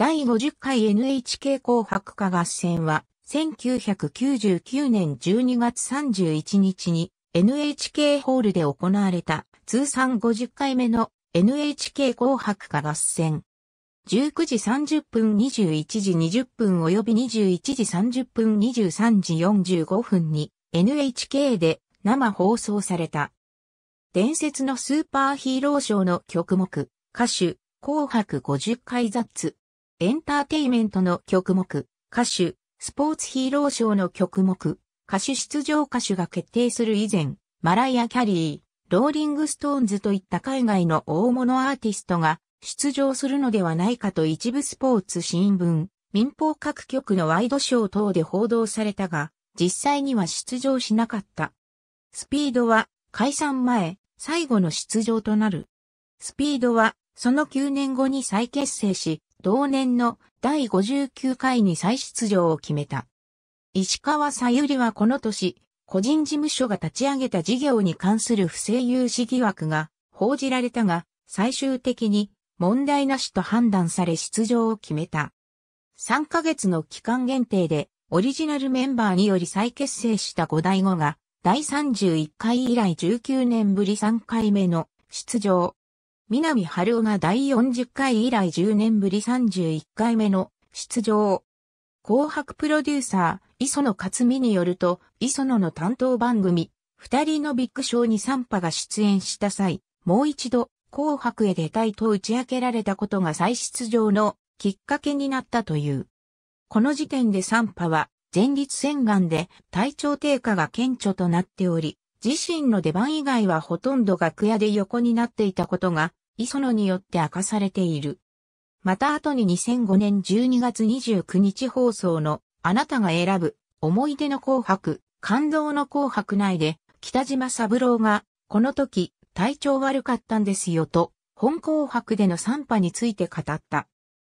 第50回 NHK 紅白歌合戦は、1999年12月31日に NHK ホールで行われた通算50回目の NHK 紅白歌合戦。19時30分、21時20分及び21時30分、23時45分に NHK で生放送された。伝説のスーパーヒーローショーの曲目、歌手、紅白50回雑、エンターテイメントの曲目、歌手、スポーツヒーロー賞の曲目、歌手出場歌手が決定する以前、マライア・キャリー、ローリング・ストーンズといった海外の大物アーティストが出場するのではないかと一部スポーツ新聞、民放各局のワイドショー等で報道されたが、実際には出場しなかった。スピードは解散前、最後の出場となる。スピードはその9年後に再結成し、同年の第59回に再出場を決めた。石川さゆりはこの年、個人事務所が立ち上げた事業に関する不正融資疑惑が報じられたが、最終的に問題なしと判断され出場を決めた。3ヶ月の期間限定で、オリジナルメンバーにより再結成した五代後が、第31回以来19年ぶり3回目の出場。南春夫が第40回以来10年ぶり31回目の出場。紅白プロデューサー、磯野克美によると、磯野の担当番組、二人のビッグショーにン波が出演した際、もう一度、紅白へ出たいと打ち明けられたことが再出場のきっかけになったという。この時点でン波は、前立腺癌で体調低下が顕著となっており、自身の出番以外はほとんど楽屋で横になっていたことが、磯野によって明かされている。また後に2005年12月29日放送のあなたが選ぶ思い出の紅白、感動の紅白内で北島三郎がこの時体調悪かったんですよと本紅白での賛波について語った。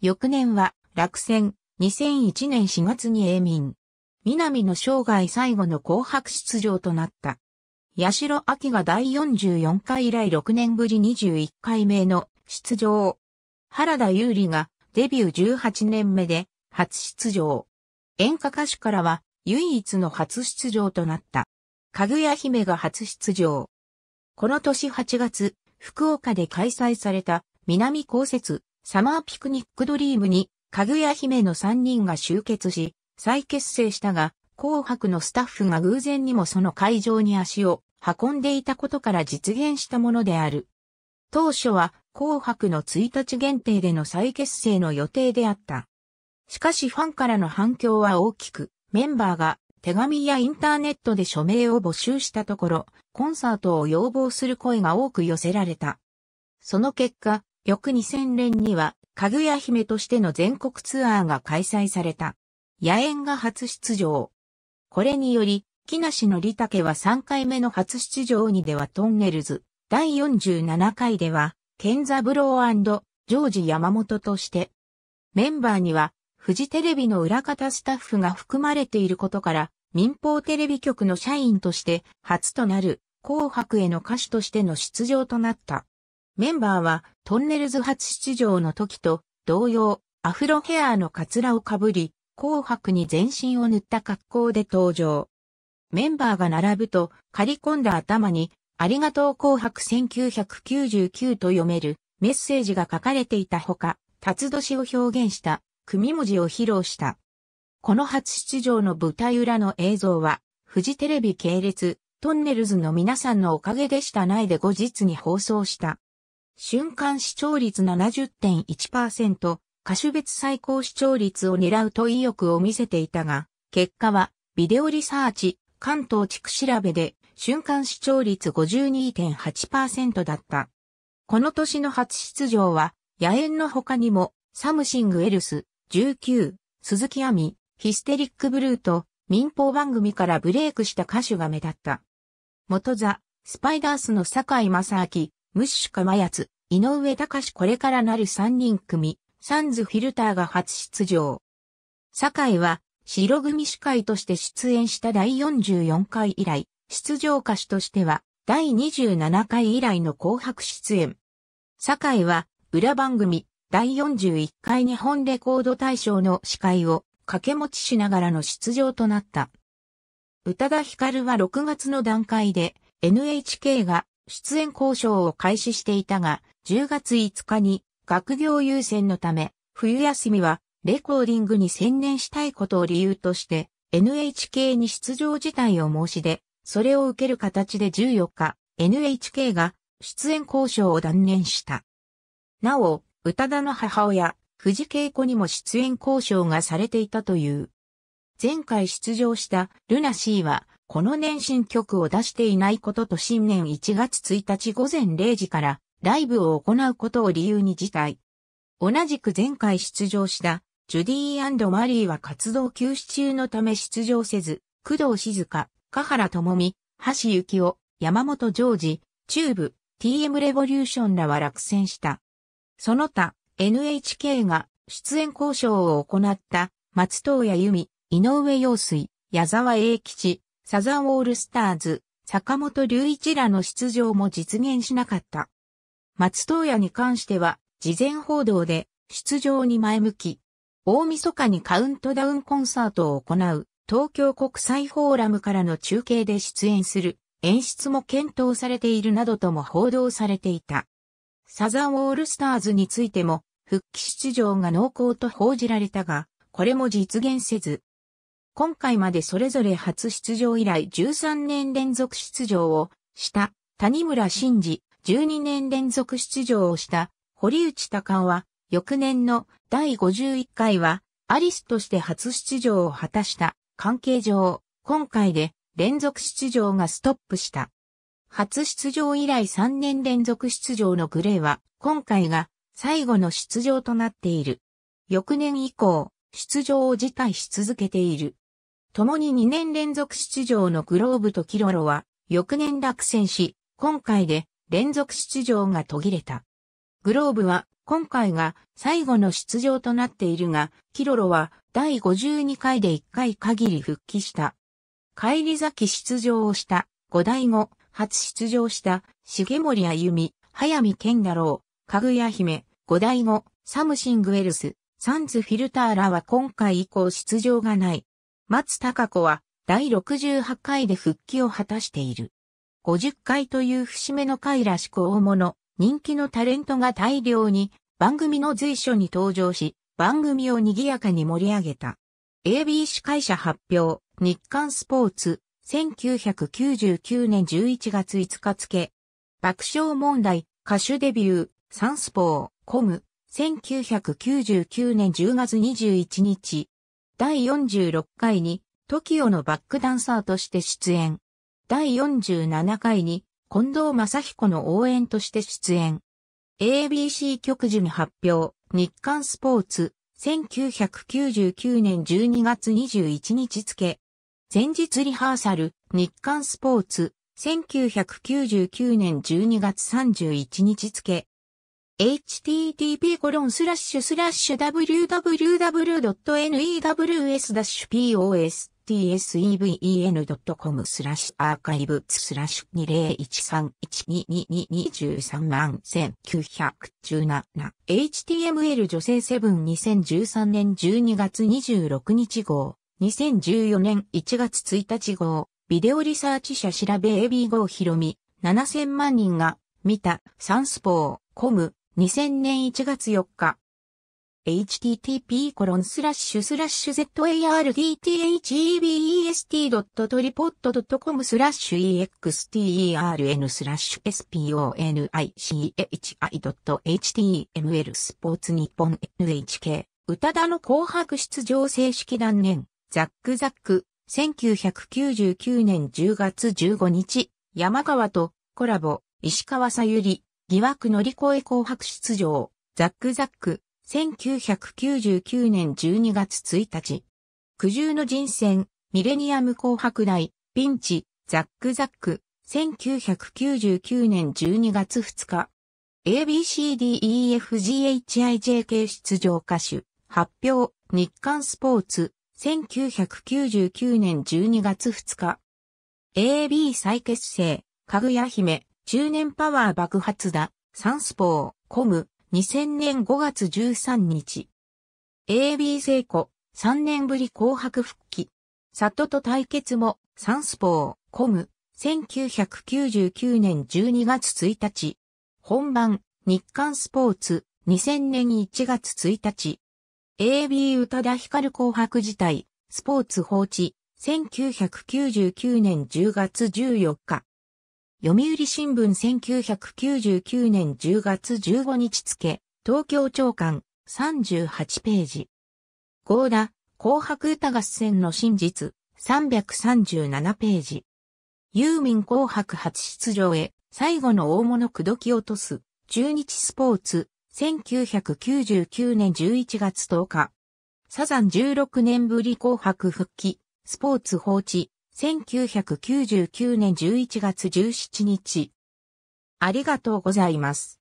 翌年は落選2001年4月に永民。南の生涯最後の紅白出場となった。八代明が第44回以来6年ぶり21回目の出場。原田優里がデビュー18年目で初出場。演歌歌手からは唯一の初出場となった。かぐや姫が初出場。この年8月、福岡で開催された南高雪サマーピクニックドリームにかぐや姫の3人が集結し、再結成したが、紅白のスタッフが偶然にもその会場に足を運んでいたことから実現したものである。当初は紅白の1日限定での再結成の予定であった。しかしファンからの反響は大きく、メンバーが手紙やインターネットで署名を募集したところ、コンサートを要望する声が多く寄せられた。その結果、翌2000年には、かぐや姫としての全国ツアーが開催された。野縁が初出場。これにより、木梨のりたけは3回目の初出場にではトンネルズ、第47回では、ケンザブロージョージ山本として、メンバーには、フジテレビの裏方スタッフが含まれていることから、民放テレビ局の社員として、初となる、紅白への歌手としての出場となった。メンバーは、トンネルズ初出場の時と、同様、アフロヘアのカツラをかぶり、紅白に全身を塗った格好で登場。メンバーが並ぶと、刈り込んだ頭に、ありがとう紅白1999と読めるメッセージが書かれていたほか、辰年を表現した組文字を披露した。この初出場の舞台裏の映像は、フジテレビ系列、トンネルズの皆さんのおかげでした内で後日に放送した。瞬間視聴率70.1%、歌手別最高視聴率を狙うと意欲を見せていたが、結果は、ビデオリサーチ、関東地区調べで瞬間視聴率52.8%だった。この年の初出場は、野猿の他にも、サムシングエルス、19、鈴木亜美、ヒステリックブルーと、民放番組からブレイクした歌手が目立った。元座、スパイダースの坂井正明、ムッシュかまやつ、井上隆これからなる3人組、サンズフィルターが初出場。坂井は、白組司会として出演した第44回以来、出場歌手としては第27回以来の紅白出演。酒井は裏番組第41回日本レコード大賞の司会を掛け持ちしながらの出場となった。宇多田ヒカルは6月の段階で NHK が出演交渉を開始していたが、10月5日に学業優先のため、冬休みはレコーディングに専念したいことを理由として、NHK に出場自体を申し出、それを受ける形で14日、NHK が出演交渉を断念した。なお、宇多田の母親、藤恵子にも出演交渉がされていたという。前回出場したルナシーは、この年新曲を出していないことと新年1月1日午前0時からライブを行うことを理由に辞退。同じく前回出場したジュディーマリーは活動休止中のため出場せず、工藤静香、香原智美、橋幸夫、山本ジョージ、チューブ、TM レボリューションらは落選した。その他、NHK が出演交渉を行った松任谷由美、井上陽水、矢沢永吉、サザンオールスターズ、坂本隆一らの出場も実現しなかった。松任谷に関しては、事前報道で出場に前向き、大晦日にカウントダウンコンサートを行う東京国際フォーラムからの中継で出演する演出も検討されているなどとも報道されていた。サザンオールスターズについても復帰出場が濃厚と報じられたが、これも実現せず。今回までそれぞれ初出場以来13年連続出場をした谷村新司、12年連続出場をした堀内隆夫は翌年の第51回は、アリスとして初出場を果たした関係上、今回で連続出場がストップした。初出場以来3年連続出場のグレーは、今回が最後の出場となっている。翌年以降、出場を辞退し続けている。共に2年連続出場のグローブとキロロは、翌年落選し、今回で連続出場が途切れた。グローブは今回が最後の出場となっているが、キロロは第52回で1回限り復帰した。帰り咲き出場をした、五代後、初出場した、重森歩美、早見健太郎、かぐや姫、五代後、サムシングウェルス、サンズフィルターらは今回以降出場がない。松高子は第68回で復帰を果たしている。50回という節目の回らしく大物、人気のタレントが大量に番組の随所に登場し、番組を賑やかに盛り上げた。ABC 会社発表、日刊スポーツ、1999年11月5日付。爆笑問題、歌手デビュー、サンスポー、コム、1999年10月21日。第46回に、t o k o のバックダンサーとして出演。第47回に、近藤正彦の応援として出演。ABC 局時に発表、日刊スポーツ、1999年12月21日付。前日リハーサル、日刊スポーツ、1999年12月31日付。http コロンスラッシュスラッシュ www.news-pos tseven.com スラッシュアーカイブスラッシュ2013122223万1917 HTML 女性セブン2013年12月26日号2014年1月1日号ビデオリサーチ社調べ AB 号ひろみ7000万人が見たサンスポーコム2000年1月4日 http://zardthebest.tripod.com スラッシュ extern スラッシュ sponichi.html スポーツ日本 NHK 宇多田の紅白出場正式断念ザックザック1999年10月15日山川とコラボ石川さゆり疑惑乗り越え紅白出場ザックザック1999年12月1日。苦渋の人選、ミレニアム紅白大、ピンチ、ザックザック、1999年12月2日。ABCDEFGHIJK 出場歌手、発表、日刊スポーツ、1999年12月2日。AB 再結成、かぐや姫、中年パワー爆発だ、サンスポー、コム、2000年5月13日。AB 聖子、3年ぶり紅白復帰。里と対決も、サンスポー、コム、1999年12月1日。本番、日刊スポーツ、2000年1月1日。AB 宇多田光紅白自体、スポーツ放置、1999年10月14日。読売新聞1999年10月15日付、東京長官、38ページ。ゴー紅白歌合戦の真実、337ページ。ユーミン紅白初出場へ、最後の大物口説き落とす、中日スポーツ、1999年11月10日。サザン16年ぶり紅白復帰、スポーツ放置、1999年11月17日。ありがとうございます。